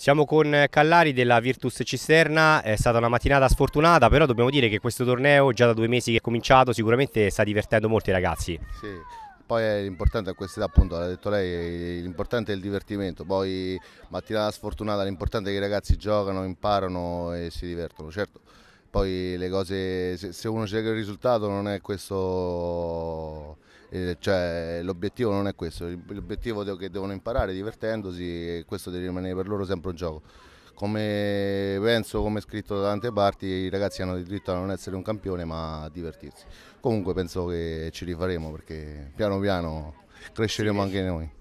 Siamo con Callari della Virtus Cisterna, è stata una mattinata sfortunata, però dobbiamo dire che questo torneo già da due mesi che è cominciato sicuramente sta divertendo molto i ragazzi. Sì, poi è importante a questa età appunto, l'ha detto lei, l'importante è il divertimento, poi mattinata sfortunata, l'importante è che i ragazzi giocano, imparano e si divertono, certo. Poi le cose, se uno cerca il risultato non è questo eh, cioè, l'obiettivo non è questo, l'obiettivo è che devono imparare divertendosi e questo deve rimanere per loro sempre un gioco. Come penso, come è scritto da tante parti, i ragazzi hanno il diritto a non essere un campione ma a divertirsi. Comunque penso che ci rifaremo perché piano piano cresceremo anche noi.